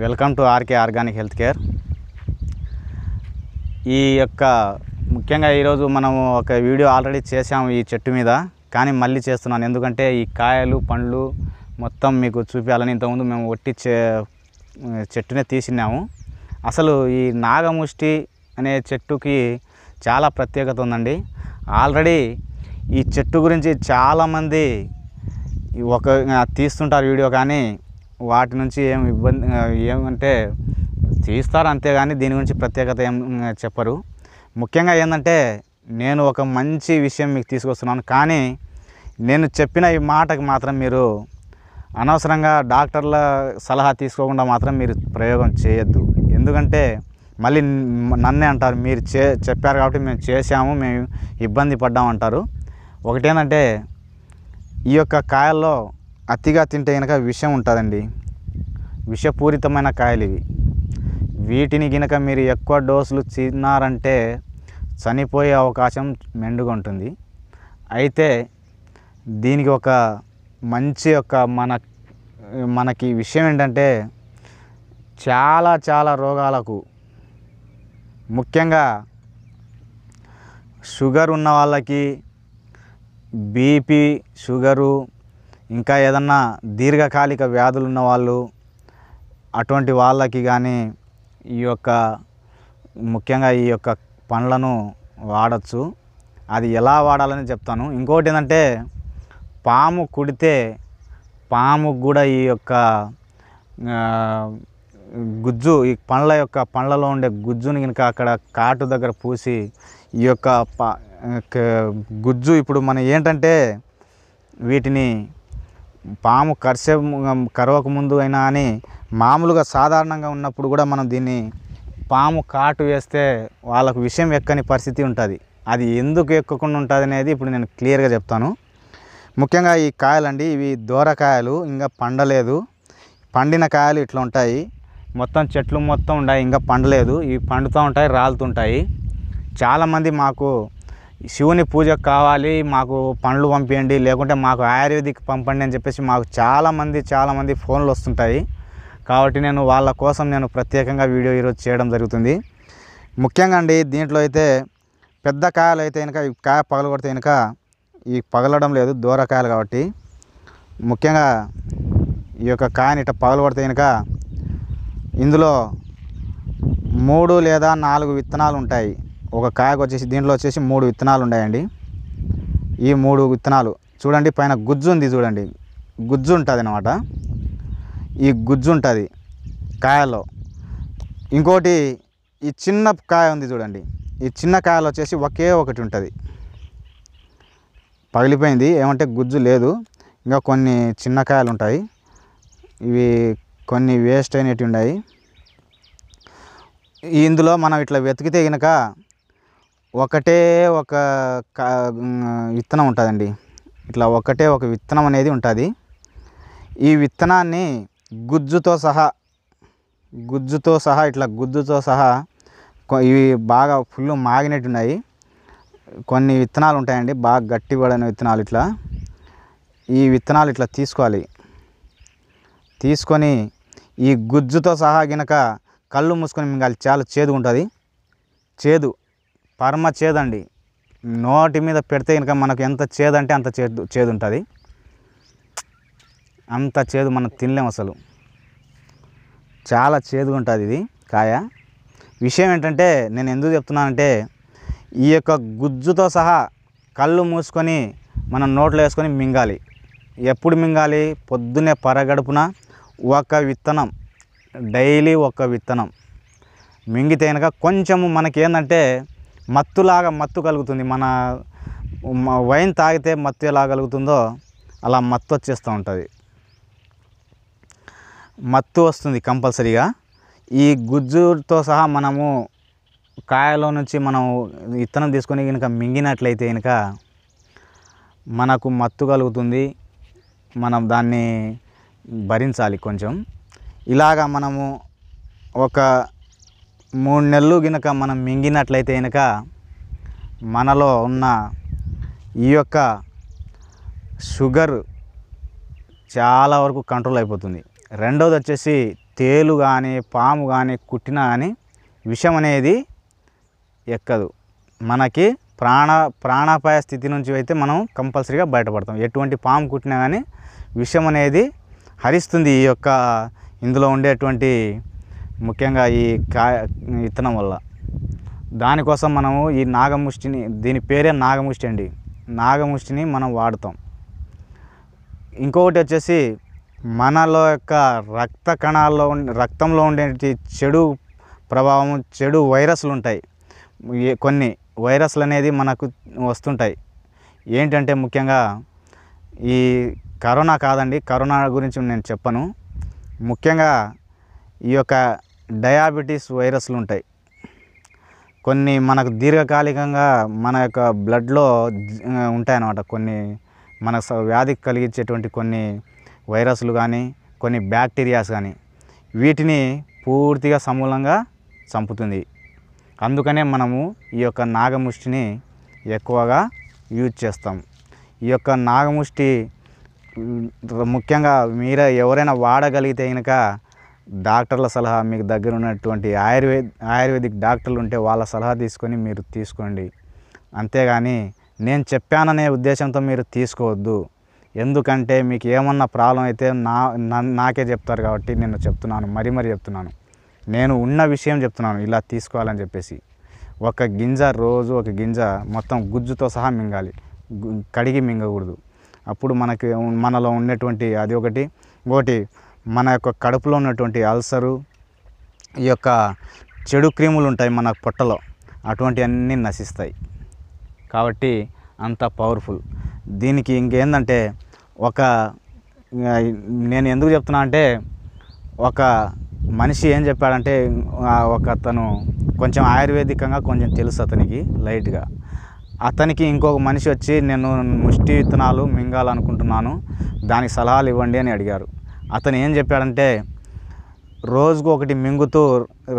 welcome to RK organic health care ఈ యొక్క ముఖ్యంగా ఈరోజు మనం ఒక వీడియో ఆల్రెడీ చేసాము ఈ చెట్టు మీద కానీ మళ్ళీ చేస్తున్నాను ఎందుకంటే ఈ కాయలు పండ్లు మొత్తం మీకు చూపించాలని ఇంతకుముందు మేము ఒట్టి చెట్టునే తీసినాము అసలు ఈ నాగముష్టి అనే చెట్టుకి చాలా ప్రత్యేకత ఉందండి ఆల్రెడీ ఈ చెట్టు గురించి చాలామంది ఒక తీస్తుంటారు వీడియో కానీ వాటి నుంచి ఏం ఇబ్బంది ఏమంటే తీస్తారు అంతేగాని దీని గురించి ప్రత్యేకత ఏం చెప్పరు ముఖ్యంగా ఏంటంటే నేను ఒక మంచి విషయం మీకు తీసుకొస్తున్నాను కానీ నేను చెప్పిన ఈ మాటకు మాత్రం మీరు అనవసరంగా డాక్టర్ల సలహా తీసుకోకుండా మాత్రం మీరు ప్రయోగం చేయొద్దు ఎందుకంటే మళ్ళీ నన్నే అంటారు మీరు చే చెప్పారు కాబట్టి మేము చేసాము మేము ఇబ్బంది పడ్డాము అంటారు ఒకటేంటంటే ఈ యొక్క కాయల్లో అతిగా తింటే కనుక విషం ఉంటుందండి విషపూరితమైన కాయలు ఇవి వీటిని గినక మీరు ఎక్కువ డోసులు తిన్నారంటే చనిపోయే అవకాశం మెండుగా ఉంటుంది అయితే దీనికి ఒక మంచి ఒక మన మనకి విషయం ఏంటంటే చాలా చాలా రోగాలకు ముఖ్యంగా షుగర్ ఉన్న వాళ్ళకి బీపీ షుగరు ఇంకా ఏదన్నా దీర్ఘకాలిక వ్యాధులు ఉన్న వాళ్ళు అటువంటి వాళ్ళకి కానీ ఈ యొక్క ముఖ్యంగా ఈ యొక్క పండ్లను వాడచ్చు అది ఎలా వాడాలని చెప్తాను ఇంకోటి ఏంటంటే పాము కుడితే పాము కూడా ఈ యొక్క గుజ్జు ఈ పండ్ల యొక్క పండ్లలో ఉండే గుజ్జుని కనుక అక్కడ కాటు దగ్గర పూసి ఈ యొక్క గుజ్జు ఇప్పుడు మనం ఏంటంటే వీటిని పాము కరిసే కరవక ముందు అయినా అని మామూలుగా సాధారణంగా ఉన్నప్పుడు కూడా మనం దీన్ని పాము కాటు వేస్తే వాళ్ళకు విషయం ఎక్కని పరిస్థితి ఉంటుంది అది ఎందుకు ఎక్కకుండా ఉంటుంది అనేది ఇప్పుడు నేను క్లియర్గా చెప్తాను ముఖ్యంగా ఈ కాయలండి ఇవి దోరకాయలు ఇంకా పండలేదు పండిన కాయలు ఇట్లా ఉంటాయి మొత్తం చెట్లు మొత్తం ఉన్నాయి ఇంకా పండలేదు ఇవి పండుతూ ఉంటాయి రాలుతుంటాయి చాలామంది మాకు శివుని పూజకు కావాలి మాకు పండ్లు పంపించండి లేకుంటే మాకు ఆయుర్వేదిక్ పంపండి అని చెప్పేసి మాకు చాలామంది చాలామంది ఫోన్లు వస్తుంటాయి కాబట్టి నేను వాళ్ళ కోసం నేను ప్రత్యేకంగా వీడియో ఈరోజు చేయడం జరుగుతుంది ముఖ్యంగా అండి దీంట్లో అయితే పెద్ద కాయలు అయితే కనుక కాయ కొడితే కనుక ఈ పగలడం లేదు దూరకాయలు కాబట్టి ముఖ్యంగా ఈ యొక్క కాయని పగల కొడితే కనుక ఇందులో మూడు లేదా నాలుగు విత్తనాలు ఉంటాయి ఒక కాయకు వచ్చేసి దీంట్లో వచ్చేసి మూడు విత్తనాలు ఉన్నాయండి ఈ మూడు విత్తనాలు చూడండి పైన గుజ్జు ఉంది చూడండి గుజ్జు ఉంటుంది అనమాట ఈ గుజ్జు ఉంటుంది కాయలో ఇంకోటి ఈ చిన్న కాయ ఉంది చూడండి ఈ చిన్న కాయలు వచ్చేసి ఒకే ఒకటి ఉంటుంది పగిలిపోయింది ఏమంటే గుజ్జు లేదు ఇంకా కొన్ని చిన్న కాయలు ఉంటాయి ఇవి కొన్ని వేస్ట్ అయినట్టు ఉన్నాయి ఇందులో మనం ఇట్లా వెతికితే కనుక ఒకటే ఒక విత్తనం ఉంటుందండి ఇట్లా ఒకటే ఒక విత్తనం అనేది ఉంటుంది ఈ విత్తనాన్ని గుజ్జుతో సహా గుజ్జుతో సహా ఇట్లా గుజ్జుతో సహా ఇవి బాగా ఫుల్ మాగినట్టున్నాయి కొన్ని విత్తనాలు ఉంటాయండి బాగా గట్టి పడిన విత్తనాలు ఇట్లా ఈ విత్తనాలు ఇట్లా తీసుకోవాలి తీసుకొని ఈ గుజ్జుతో సహా గినక కళ్ళు మూసుకొని మింగాలి చాలా చేదు ఉంటుంది చేదు పరమ చేదండి నోటి మీద పెడితే ఇంకా మనకు ఎంత చేదంటే అంత చేదు చేదు ఉంటుంది అంత చేదు మనం తినలేము అసలు చాలా చేదుగా ఉంటుంది ఇది కాయ విషయం ఏంటంటే నేను ఎందుకు చెప్తున్నానంటే ఈ యొక్క గుజ్జుతో సహా కళ్ళు మూసుకొని మనం నోట్లో వేసుకొని మింగాలి ఎప్పుడు మింగాలి పొద్దునే పరగడుపున ఒక విత్తనం డైలీ ఒక విత్తనం మింగితే కనుక కొంచెము మనకి ఏంటంటే మత్తులాగా మత్తు కలుగుతుంది మన వైన్ తాగితే మత్తు ఎలా కలుగుతుందో అలా మత్తు వచ్చేస్తూ ఉంటుంది మత్తు వస్తుంది కంపల్సరీగా ఈ గుజ్జుతో సహా మనము కాయలో నుంచి మనం ఇత్తనం తీసుకొని కనుక మింగినట్లయితే కనుక మనకు మత్తు కలుగుతుంది మనం దాన్ని భరించాలి కొంచెం ఇలాగా మనము ఒక మూడు నెలలు గినక మనం మింగినట్లయితే కనుక మనలో ఉన్న ఈ యొక్క షుగర్ చాలా వరకు కంట్రోల్ అయిపోతుంది రెండవది వచ్చేసి తేలు కానీ పాము కానీ కుట్టినా కానీ విషం అనేది ఎక్కదు మనకి ప్రాణ ప్రాణాపాయ స్థితి నుంచి అయితే మనం కంపల్సరీగా బయటపడతాం ఎటువంటి పాము కుట్టినా కానీ విషం అనేది హరిస్తుంది ఈ యొక్క ఇందులో ఉండేటువంటి ముఖ్యంగా ఈ కాయ విత్తనం వల్ల దానికోసం మనము ఈ నాగముష్టిని దీని పేరే నాగముష్టి అండి నాగముష్టిని మనం వాడతాం ఇంకొకటి వచ్చేసి మనలో యొక్క రక్త కణాల్లో రక్తంలో ఉండే చెడు ప్రభావం చెడు వైరస్లు ఉంటాయి కొన్ని వైరస్లు అనేది మనకు వస్తుంటాయి ఏంటంటే ముఖ్యంగా ఈ కరోనా కాదండి కరోనా గురించి నేను చెప్పను ముఖ్యంగా ఈ యొక్క డయాబెటీస్ వైరస్లు ఉంటాయి కొన్ని మనకు దీర్ఘకాలికంగా మన యొక్క బ్లడ్లో ఉంటాయన్నమాట కొన్ని మన వ్యాధికి కలిగించేటువంటి కొన్ని వైరస్లు కానీ కొన్ని బ్యాక్టీరియాస్ కానీ వీటిని పూర్తిగా సమూలంగా చంపుతుంది అందుకనే మనము ఈ యొక్క నాగముష్టిని ఎక్కువగా యూజ్ చేస్తాం ఈ యొక్క నాగముష్టి ముఖ్యంగా మీరు ఎవరైనా వాడగలిగితే కనుక డాక్టర్ల సలహా మీకు దగ్గర ఉన్నటువంటి ఆయుర్వేద ఆయుర్వేదిక్ డాక్టర్లు ఉంటే వాళ్ళ సలహా తీసుకొని మీరు తీసుకోండి అంతేగాని నేను చెప్పాననే ఉద్దేశంతో మీరు తీసుకోవద్దు ఎందుకంటే మీకు ఏమన్నా ప్రాబ్లం అయితే నా నాకే చెప్తారు కాబట్టి నేను చెప్తున్నాను మరీ మరీ చెప్తున్నాను నేను ఉన్న విషయం చెప్తున్నాను ఇలా తీసుకోవాలని చెప్పేసి ఒక గింజ రోజు ఒక గింజ మొత్తం గుజ్జుతో సహా మింగాలి కడిగి మింగకూడదు అప్పుడు మనకి మనలో ఉన్నటువంటి అది ఒకటి ఒకటి మన యొక్క కడుపులో ఉన్నటువంటి అల్సరు ఈ యొక్క చెడు క్రీములు ఉంటాయి మన పొట్టలో అటువంటి అన్నీ నశిస్తాయి కాబట్టి అంత పవర్ఫుల్ దీనికి ఇంకేందంటే ఒక నేను ఎందుకు చెప్తున్నా అంటే ఒక మనిషి ఏం చెప్పాడంటే ఒక అతను కొంచెం ఆయుర్వేదికంగా కొంచెం తెలుసు అతనికి లైట్గా అతనికి ఇంకొక మనిషి వచ్చి నేను ముష్టి విత్తనాలు మింగాలనుకుంటున్నాను దానికి సలహాలు ఇవ్వండి అని అడిగారు అతను ఏం చెప్పాడంటే రోజుకు ఒకటి మింగుతూ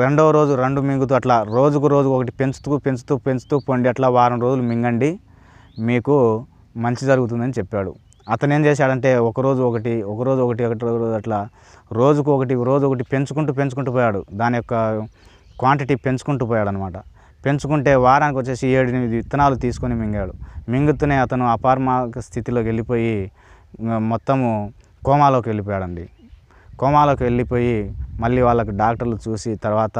రెండవ రోజు రెండు మింగుతూ అట్లా రోజుకు రోజు ఒకటి పెంచుతూ పెంచుతూ పెంచుతూ పండి అట్లా వారం రోజులు మింగండి మీకు మంచి జరుగుతుందని చెప్పాడు అతను ఏం చేశాడంటే ఒకరోజు ఒకటి ఒకరోజు ఒకటి ఒకటి రోజు అట్లా రోజుకు ఒకటి రోజు ఒకటి పెంచుకుంటూ పెంచుకుంటూ పోయాడు దాని యొక్క క్వాంటిటీ పెంచుకుంటూ పోయాడు అనమాట పెంచుకుంటే వారానికి వచ్చేసి ఏడు ఎనిమిది విత్తనాలు తీసుకొని మింగాడు మింగుతూనే అతను అపార్మాక స్థితిలోకి వెళ్ళిపోయి మొత్తము కోమాలోకి వెళ్ళిపోయాడండి కోమాలోకి వెళ్ళిపోయి మళ్ళీ వాళ్ళకు డాక్టర్లు చూసి తర్వాత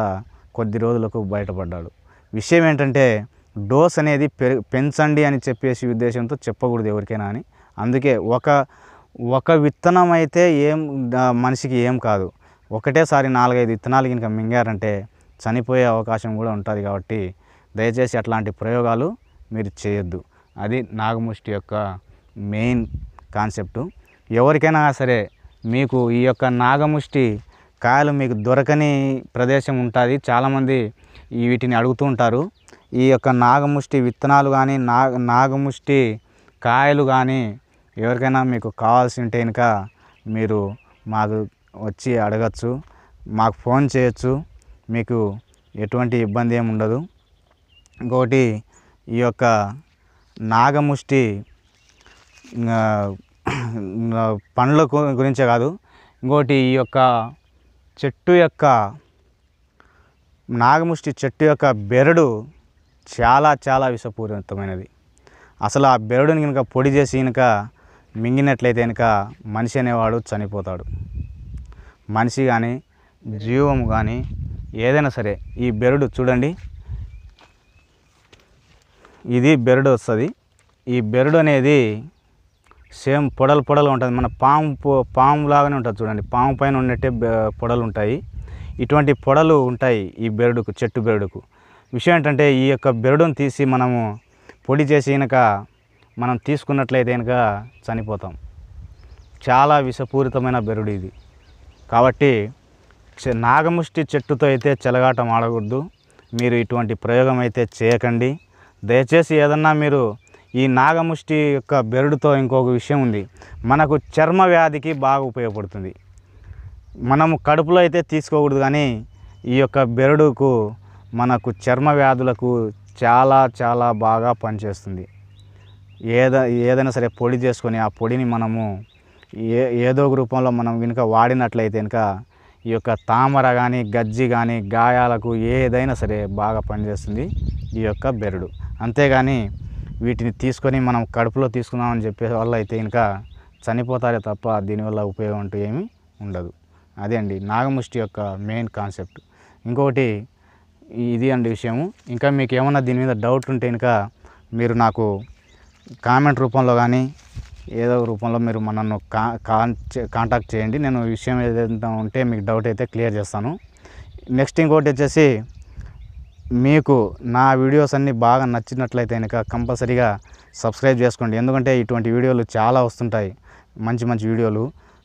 కొద్ది రోజులకు బయటపడ్డాడు విషయం ఏంటంటే డోస్ అనేది పెంచండి అని చెప్పేసి ఉద్దేశంతో చెప్పకూడదు ఎవరికైనా అని అందుకే ఒక ఒక విత్తనం అయితే ఏం మనిషికి ఏం కాదు ఒకటేసారి నాలుగైదు విత్తనాలు కనుక మింగారంటే చనిపోయే అవకాశం కూడా ఉంటుంది కాబట్టి దయచేసి అట్లాంటి ప్రయోగాలు మీరు చేయొద్దు అది నాగముష్టి యొక్క మెయిన్ కాన్సెప్టు ఎవరికైనా సరే మీకు ఈ యొక్క నాగముష్టి కాయలు మీకు దొరకని ప్రదేశం ఉంటుంది చాలామంది వీటిని అడుగుతూ ఉంటారు ఈ యొక్క నాగముష్టి విత్తనాలు కానీ నా నాగముష్టి కాయలు కానీ ఎవరికైనా మీకు కావాల్సి ఉంటే ఇంక మీరు మాకు వచ్చి అడగచ్చు మాకు ఫోన్ చేయొచ్చు మీకు ఎటువంటి ఇబ్బంది ఏమి ఉండదు ఇంకొకటి ఈ యొక్క నాగముష్టి పండ్ల గురించే కాదు ఇంకోటి ఈ యొక్క చెట్టు యొక్క నాగముష్టి చెట్టు యొక్క బెరడు చాలా చాలా విషపూరితమైనది అసలు ఆ బెరడుని కనుక పొడి చేసి కనుక మింగినట్లయితే కనుక మనిషి అనేవాడు చనిపోతాడు మనిషి కానీ జీవం కానీ ఏదైనా సరే ఈ బెరడు చూడండి ఇది బెరడు వస్తుంది ఈ బెరడు అనేది సేమ్ పొడలు పొడలు ఉంటుంది మన పాము పాము లాగానే ఉంటుంది చూడండి పాము పైన ఉన్నట్టే పొడలు ఉంటాయి ఇటువంటి పొడలు ఉంటాయి ఈ బెరడుకు చెట్టు బెరడుకు విషయం ఏంటంటే ఈ యొక్క బెరడును తీసి మనము పొడి చేసి కనుక మనం తీసుకున్నట్లయితే కనుక చనిపోతాం చాలా విషపూరితమైన బెరడు ఇది కాబట్టి నాగముష్టి చెట్టుతో అయితే చెలగాటం ఆడకూడదు మీరు ఇటువంటి ప్రయోగం అయితే చేయకండి దయచేసి ఏదన్నా మీరు ఈ నాగముష్టి యొక్క బెరడుతో ఇంకొక విషయం ఉంది మనకు చర్మ వ్యాధికి బాగా ఉపయోగపడుతుంది మనము కడుపులో అయితే తీసుకోకూడదు కానీ ఈ యొక్క బెరడుకు మనకు చర్మ వ్యాధులకు చాలా చాలా బాగా పనిచేస్తుంది ఏద ఏదైనా సరే పొడి చేసుకొని ఆ పొడిని మనము ఏ ఏదో ఒక రూపంలో మనం కనుక వాడినట్లయితే కనుక ఈ యొక్క తామర కానీ గజ్జి కానీ గాయాలకు ఏదైనా సరే బాగా పనిచేస్తుంది ఈ యొక్క బెరడు అంతేగాని వీటిని తీసుకొని మనం కడుపులో తీసుకుందామని చెప్పే వల్ల అయితే ఇంకా చనిపోతారే తప్ప దీనివల్ల ఉపయోగం అంటూ ఏమీ ఉండదు అదే అండి నాగముష్టి యొక్క మెయిన్ కాన్సెప్ట్ ఇంకొకటి ఇది అండి విషయము ఇంకా మీకు ఏమన్నా దీని మీద డౌట్ ఉంటే ఇంకా మీరు నాకు కామెంట్ రూపంలో కానీ ఏదో రూపంలో మీరు మనను కాంటాక్ట్ చేయండి నేను విషయం ఏదైనా ఉంటే మీకు డౌట్ అయితే క్లియర్ చేస్తాను నెక్స్ట్ ఇంకోటి వచ్చేసి మీకు నా వీడియోస్ అన్నీ బాగా నచ్చినట్లయితే కనుక కంపల్సరీగా సబ్స్క్రైబ్ చేసుకోండి ఎందుకంటే ఇటువంటి వీడియోలు చాలా వస్తుంటాయి మంచి మంచి వీడియోలు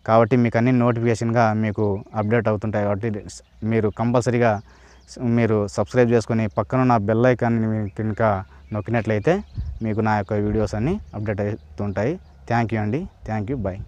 కాబట్టి మీకు అన్ని నోటిఫికేషన్గా మీకు అప్డేట్ అవుతుంటాయి కాబట్టి మీరు కంపల్సరీగా మీరు సబ్స్క్రైబ్ చేసుకొని పక్కన నా బెల్ ఐకాన్ని కనుక నొక్కినట్లయితే మీకు నా యొక్క వీడియోస్ అన్నీ అప్డేట్ అవుతుంటాయి థ్యాంక్ యూ అండి థ్యాంక్ యూ బాయ్